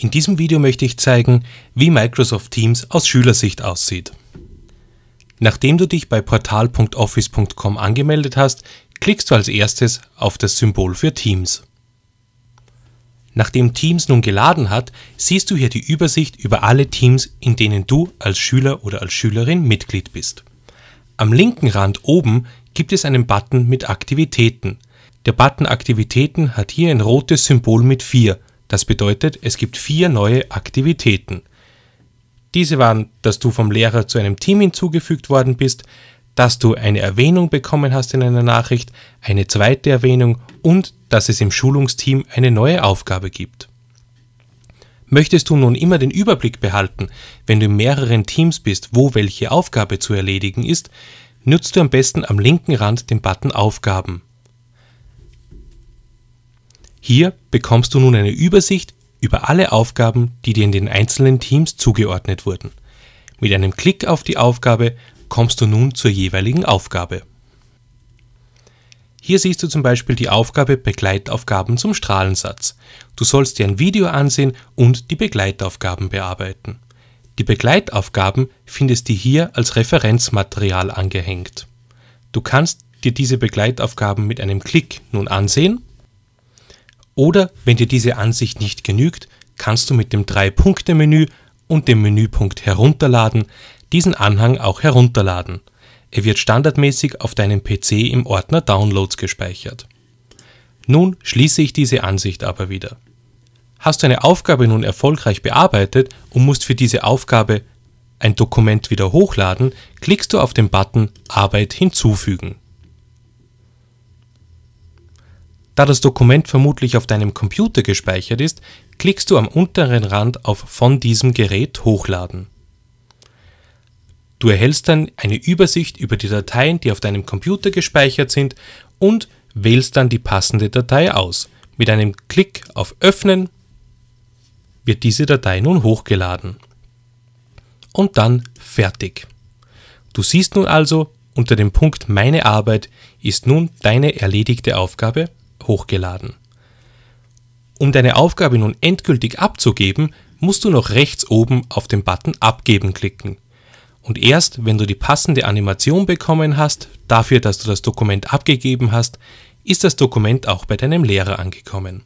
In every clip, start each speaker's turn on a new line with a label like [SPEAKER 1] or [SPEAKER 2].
[SPEAKER 1] In diesem Video möchte ich zeigen, wie Microsoft Teams aus Schülersicht aussieht. Nachdem du dich bei portal.office.com angemeldet hast, klickst du als erstes auf das Symbol für Teams. Nachdem Teams nun geladen hat, siehst du hier die Übersicht über alle Teams, in denen du als Schüler oder als Schülerin Mitglied bist. Am linken Rand oben gibt es einen Button mit Aktivitäten. Der Button Aktivitäten hat hier ein rotes Symbol mit 4 das bedeutet, es gibt vier neue Aktivitäten. Diese waren, dass du vom Lehrer zu einem Team hinzugefügt worden bist, dass du eine Erwähnung bekommen hast in einer Nachricht, eine zweite Erwähnung und dass es im Schulungsteam eine neue Aufgabe gibt. Möchtest du nun immer den Überblick behalten, wenn du in mehreren Teams bist, wo welche Aufgabe zu erledigen ist, nutzt du am besten am linken Rand den Button Aufgaben. Hier bekommst du nun eine Übersicht über alle Aufgaben, die dir in den einzelnen Teams zugeordnet wurden. Mit einem Klick auf die Aufgabe kommst du nun zur jeweiligen Aufgabe. Hier siehst du zum Beispiel die Aufgabe Begleitaufgaben zum Strahlensatz. Du sollst dir ein Video ansehen und die Begleitaufgaben bearbeiten. Die Begleitaufgaben findest du hier als Referenzmaterial angehängt. Du kannst dir diese Begleitaufgaben mit einem Klick nun ansehen oder wenn dir diese Ansicht nicht genügt, kannst du mit dem 3-Punkte-Menü und dem Menüpunkt Herunterladen diesen Anhang auch herunterladen. Er wird standardmäßig auf deinem PC im Ordner Downloads gespeichert. Nun schließe ich diese Ansicht aber wieder. Hast du eine Aufgabe nun erfolgreich bearbeitet und musst für diese Aufgabe ein Dokument wieder hochladen, klickst du auf den Button Arbeit hinzufügen. Da das Dokument vermutlich auf deinem Computer gespeichert ist, klickst du am unteren Rand auf Von diesem Gerät hochladen. Du erhältst dann eine Übersicht über die Dateien, die auf deinem Computer gespeichert sind und wählst dann die passende Datei aus. Mit einem Klick auf Öffnen wird diese Datei nun hochgeladen. Und dann fertig. Du siehst nun also, unter dem Punkt Meine Arbeit ist nun deine erledigte Aufgabe hochgeladen. Um deine Aufgabe nun endgültig abzugeben, musst du noch rechts oben auf den Button Abgeben klicken. Und erst wenn du die passende Animation bekommen hast, dafür, dass du das Dokument abgegeben hast, ist das Dokument auch bei deinem Lehrer angekommen.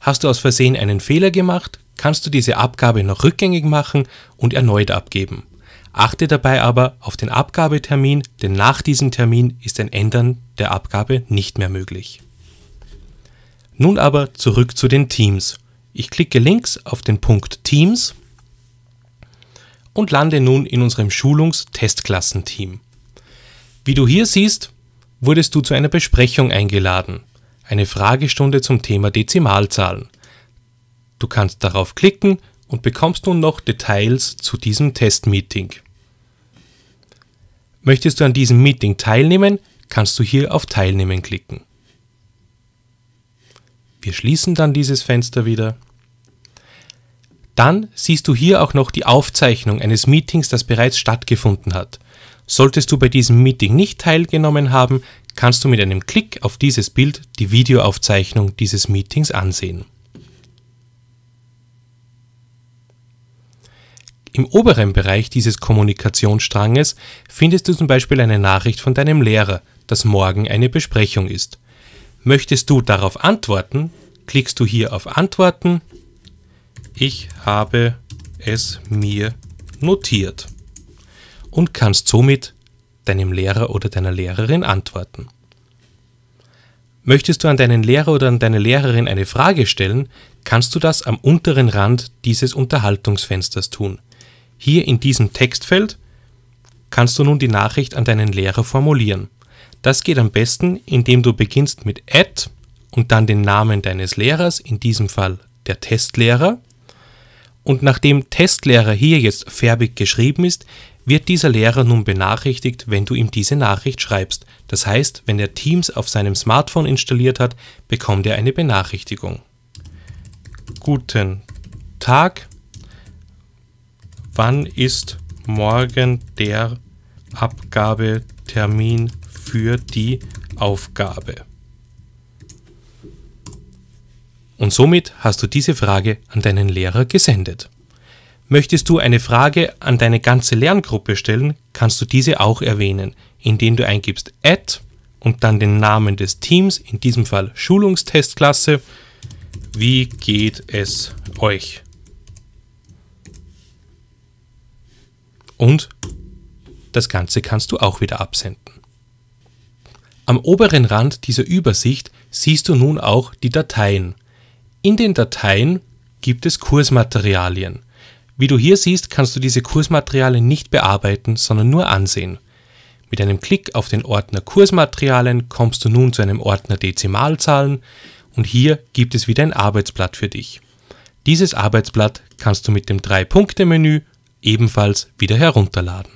[SPEAKER 1] Hast du aus Versehen einen Fehler gemacht, kannst du diese Abgabe noch rückgängig machen und erneut abgeben. Achte dabei aber auf den Abgabetermin, denn nach diesem Termin ist ein Ändern der Abgabe nicht mehr möglich. Nun aber zurück zu den Teams. Ich klicke links auf den Punkt Teams und lande nun in unserem Schulungs-Testklassenteam. Wie du hier siehst, wurdest du zu einer Besprechung eingeladen. Eine Fragestunde zum Thema Dezimalzahlen. Du kannst darauf klicken und bekommst nun noch Details zu diesem Testmeeting. Möchtest du an diesem Meeting teilnehmen, kannst du hier auf Teilnehmen klicken. Wir schließen dann dieses Fenster wieder. Dann siehst du hier auch noch die Aufzeichnung eines Meetings, das bereits stattgefunden hat. Solltest du bei diesem Meeting nicht teilgenommen haben, kannst du mit einem Klick auf dieses Bild die Videoaufzeichnung dieses Meetings ansehen. Im oberen Bereich dieses Kommunikationsstranges findest du zum Beispiel eine Nachricht von deinem Lehrer, dass morgen eine Besprechung ist. Möchtest du darauf antworten, klickst du hier auf Antworten. Ich habe es mir notiert und kannst somit deinem Lehrer oder deiner Lehrerin antworten. Möchtest du an deinen Lehrer oder an deine Lehrerin eine Frage stellen, kannst du das am unteren Rand dieses Unterhaltungsfensters tun. Hier in diesem Textfeld kannst du nun die Nachricht an deinen Lehrer formulieren. Das geht am besten, indem du beginnst mit Add und dann den Namen deines Lehrers, in diesem Fall der Testlehrer. Und nachdem Testlehrer hier jetzt färbig geschrieben ist, wird dieser Lehrer nun benachrichtigt, wenn du ihm diese Nachricht schreibst. Das heißt, wenn er Teams auf seinem Smartphone installiert hat, bekommt er eine Benachrichtigung. Guten Tag. Wann ist morgen der Abgabetermin für die Aufgabe. Und somit hast du diese Frage an deinen Lehrer gesendet. Möchtest du eine Frage an deine ganze Lerngruppe stellen, kannst du diese auch erwähnen, indem du eingibst add und dann den Namen des Teams, in diesem Fall Schulungstestklasse. Wie geht es euch? Und das Ganze kannst du auch wieder absenden. Am oberen Rand dieser Übersicht siehst du nun auch die Dateien. In den Dateien gibt es Kursmaterialien. Wie du hier siehst, kannst du diese Kursmaterialien nicht bearbeiten, sondern nur ansehen. Mit einem Klick auf den Ordner Kursmaterialien kommst du nun zu einem Ordner Dezimalzahlen und hier gibt es wieder ein Arbeitsblatt für dich. Dieses Arbeitsblatt kannst du mit dem drei punkte menü ebenfalls wieder herunterladen.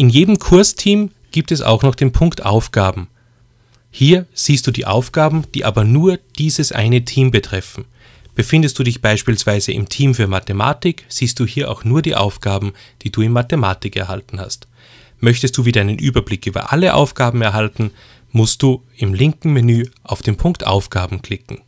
[SPEAKER 1] In jedem Kursteam gibt es auch noch den Punkt Aufgaben. Hier siehst du die Aufgaben, die aber nur dieses eine Team betreffen. Befindest du dich beispielsweise im Team für Mathematik, siehst du hier auch nur die Aufgaben, die du in Mathematik erhalten hast. Möchtest du wieder einen Überblick über alle Aufgaben erhalten, musst du im linken Menü auf den Punkt Aufgaben klicken.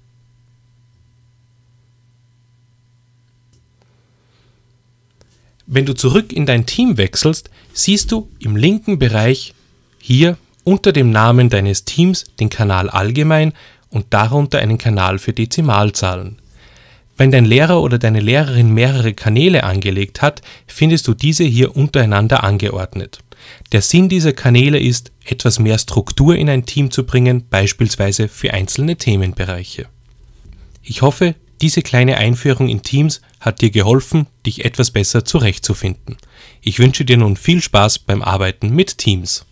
[SPEAKER 1] Wenn du zurück in dein Team wechselst, siehst du im linken Bereich hier unter dem Namen deines Teams den Kanal allgemein und darunter einen Kanal für Dezimalzahlen. Wenn dein Lehrer oder deine Lehrerin mehrere Kanäle angelegt hat, findest du diese hier untereinander angeordnet. Der Sinn dieser Kanäle ist, etwas mehr Struktur in ein Team zu bringen, beispielsweise für einzelne Themenbereiche. Ich hoffe, diese kleine Einführung in Teams hat dir geholfen, dich etwas besser zurechtzufinden. Ich wünsche dir nun viel Spaß beim Arbeiten mit Teams.